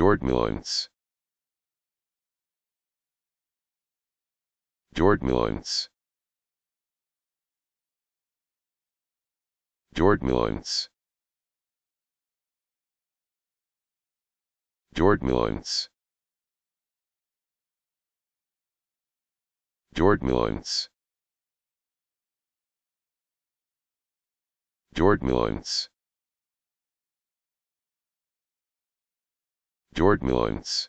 Dortmunds. Dortmunds. Dortmunds. Dortmunds. Dortmunds. Dortmunds. Dortmunds